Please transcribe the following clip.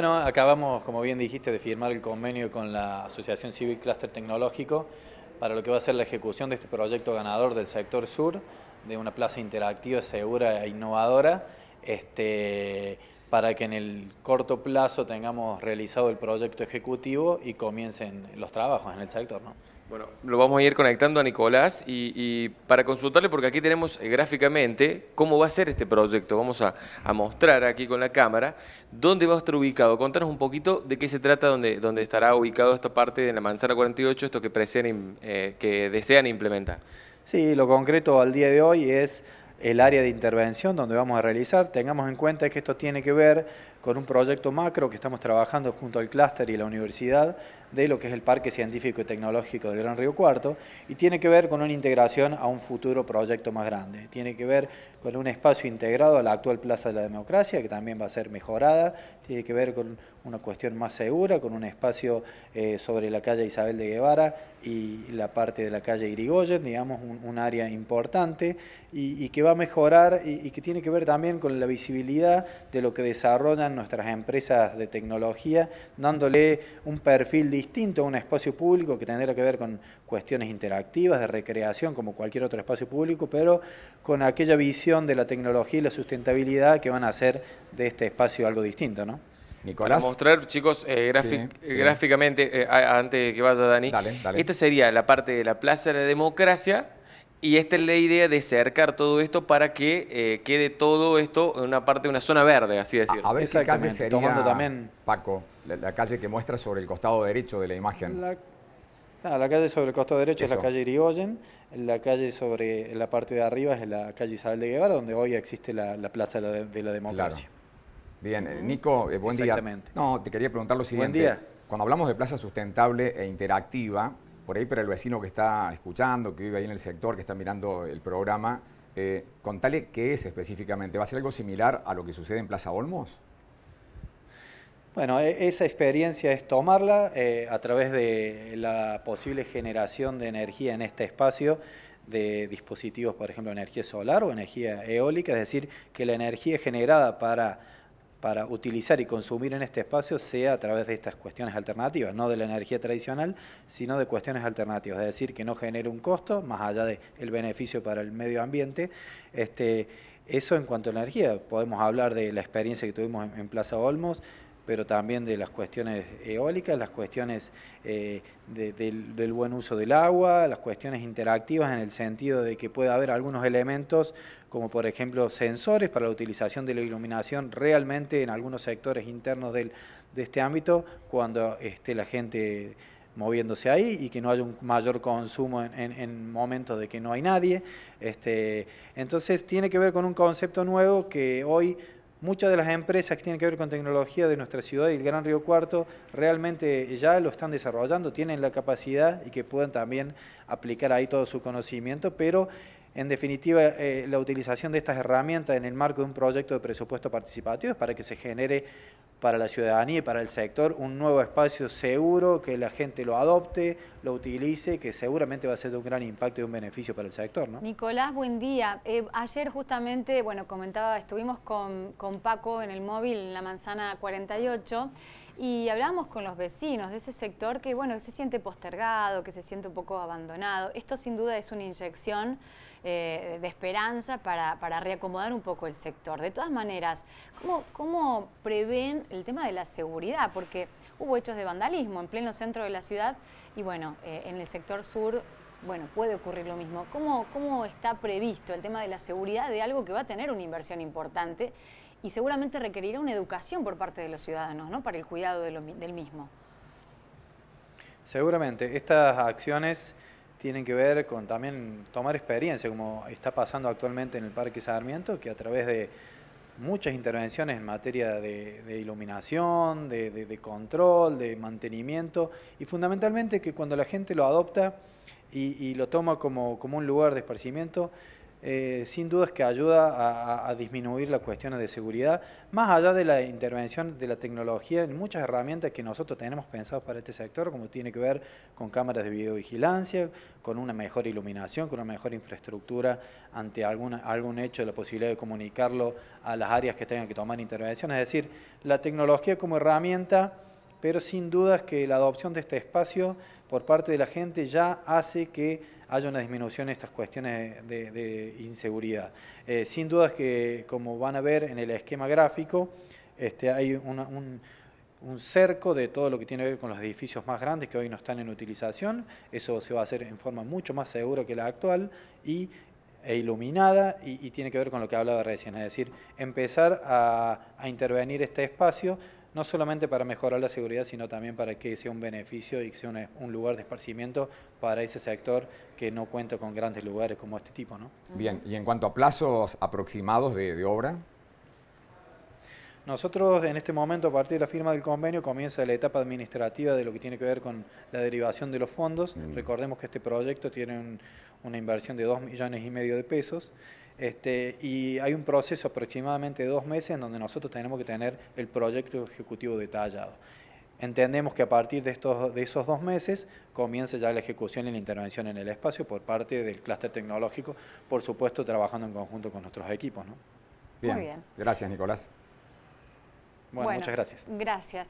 Bueno, acabamos, como bien dijiste, de firmar el convenio con la Asociación Civil Cluster Tecnológico para lo que va a ser la ejecución de este proyecto ganador del sector sur, de una plaza interactiva, segura e innovadora, este, para que en el corto plazo tengamos realizado el proyecto ejecutivo y comiencen los trabajos en el sector. ¿no? Bueno, lo vamos a ir conectando a Nicolás y, para consultarle, porque aquí tenemos eh, gráficamente cómo va a ser este proyecto. Vamos a, mostrar aquí con la cámara dónde va a estar ubicado. Contanos un poquito de qué se trata, dónde, estará ubicado esta parte de la manzana 48, esto que, eh, que desean implementar. Sí, lo concreto al día de hoy es el área de intervención donde vamos a realizar. Tengamos en cuenta que esto tiene que ver con un proyecto macro que estamos trabajando junto al clúster y la universidad de lo que es el Parque Científico y Tecnológico del Gran Río Cuarto y tiene que ver con una integración a un futuro proyecto más grande. Tiene que ver con un espacio integrado a la actual Plaza de la Democracia, que también va a ser mejorada, tiene que ver con una cuestión más segura, con un espacio eh, sobre la calle Isabel de Guevara y la parte de la calle Irigoyen, digamos, un, área importante y, que va a mejorar y, y que tiene que ver también con la visibilidad de lo que desarrollan nuestras empresas de tecnología, dándole un perfil distinto a un espacio público que tendrá que ver con cuestiones interactivas, de recreación, como cualquier otro espacio público, pero con aquella visión de la tecnología y la sustentabilidad que van a hacer de este espacio algo distinto, ¿no? Nicolás. a mostrar, chicos, eh, eh, gráficamente, eh, antes de que vaya Dani, esta sería la parte de la Plaza de la Democracia, y esta es la idea de cercar todo esto para que eh, quede todo esto en una parte una zona verde, así decirlo. A ver la calle sería, también... Paco, la, calle que muestra sobre el costado derecho de la imagen. La, ah, calle sobre el costado derecho es la calle Irigoyen, la calle sobre la parte de arriba es la calle Isabel de Guevara, donde hoy existe la, Plaza de, la, Democracia. Bien, eh, Nico, eh, buen Exactamente. día. No, te quería preguntar lo siguiente. día. Cuando hablamos de plaza sustentable e interactiva, por ahí para el vecino que está escuchando, que vive ahí en el sector, que está mirando el programa, eh, contale qué es específicamente. ¿Va a ser algo similar a lo que sucede en Plaza Olmos? Bueno, e-, esa experiencia es tomarla eh, a través de la posible generación de energía en este espacio de dispositivos, por ejemplo, energía solar o energía eólica, es decir, que la energía generada para para utilizar y consumir en este espacio sea a través de estas cuestiones alternativas, no de la energía tradicional, sino de cuestiones alternativas, es decir, que no genere un costo, más allá del beneficio para el medio ambiente. Este, eso en cuanto a la energía, podemos hablar de la experiencia que tuvimos en Plaza Olmos, pero también de las cuestiones eólicas, las cuestiones eh, del, buen uso del agua, las cuestiones interactivas en el sentido de que puede haber algunos elementos, como por ejemplo sensores para la utilización de la iluminación realmente en algunos sectores internos de este ámbito, cuando esté la gente moviéndose ahí y que no haya un mayor consumo en, momentos de que no hay nadie. Este, entonces tiene que ver con un concepto nuevo que hoy Muchas de las empresas que tienen que ver con tecnología de nuestra ciudad y el Gran Río Cuarto realmente ya lo están desarrollando, tienen la capacidad y que puedan también aplicar ahí todo su conocimiento, pero en definitiva eh, la utilización de estas herramientas en el marco de un proyecto de presupuesto participativo es para que se genere para la ciudadanía y para el sector un nuevo espacio seguro, que la gente lo adopte, lo utilice, que seguramente va a ser de un gran impacto y un beneficio para el sector. ¿no? Nicolás, buen día. Eh, ayer justamente, bueno, comentaba, estuvimos con, Paco en el móvil en la manzana 48 y hablábamos con los vecinos de ese sector que, bueno, se siente postergado, que se siente un poco abandonado. Esto sin duda es una inyección eh, de esperanza para, para, reacomodar un poco el sector. De todas maneras, ¿cómo, cómo prevén el tema de la seguridad, porque hubo hechos de vandalismo en pleno centro de la ciudad y bueno, eh, en el sector sur, bueno, puede ocurrir lo mismo. ¿Cómo, ¿Cómo está previsto el tema de la seguridad de algo que va a tener una inversión importante y seguramente requerirá una educación por parte de los ciudadanos, ¿no? Para el cuidado del mismo. Seguramente, estas acciones tienen que ver con también tomar experiencia, como está pasando actualmente en el Parque Sarmiento, que a través de muchas intervenciones en materia de, iluminación, de, control, de mantenimiento y fundamentalmente que cuando la gente lo adopta y, lo toma como un lugar de esparcimiento, eh, sin dudas es que ayuda a, disminuir las cuestiones de seguridad, más allá de la intervención de la tecnología en muchas herramientas que nosotros tenemos pensadas para este sector, como tiene que ver con cámaras de videovigilancia, con una mejor iluminación, con una mejor infraestructura ante alguna, algún hecho, la posibilidad de comunicarlo a las áreas que tengan que tomar intervención. Es decir, la tecnología como herramienta pero sin dudas que la adopción de este espacio por parte de la gente ya hace que haya una disminución en estas cuestiones de, inseguridad. Eh, sin dudas que, como van a ver en el esquema gráfico, este, hay un, cerco de todo lo que tiene que ver con los edificios más grandes que hoy no están en utilización. Eso se va a hacer en forma mucho más segura que la actual y e iluminada y, tiene que ver con lo que hablaba recién, es decir, empezar a intervenir este espacio no solamente para mejorar la seguridad, sino también para que sea un beneficio y que sea un lugar de esparcimiento para ese sector que no cuenta con grandes lugares como este tipo. ¿no? Bien, y en cuanto a plazos aproximados de, obra, nosotros en este momento, a partir de la firma del convenio, comienza la etapa administrativa de lo que tiene que ver con la derivación de los fondos. Mm. Recordemos que este proyecto tiene una inversión de 2 millones y medio de pesos. Este, y hay un proceso aproximadamente de dos meses en donde nosotros tenemos que tener el proyecto ejecutivo detallado. Entendemos que a partir de, estos, de esos dos meses comienza ya la ejecución y la intervención en el espacio por parte del clúster tecnológico, por supuesto trabajando en conjunto con nuestros equipos. Bien. Muy bien. Gracias, Nicolás. bueno, muchas gracias. Gracias.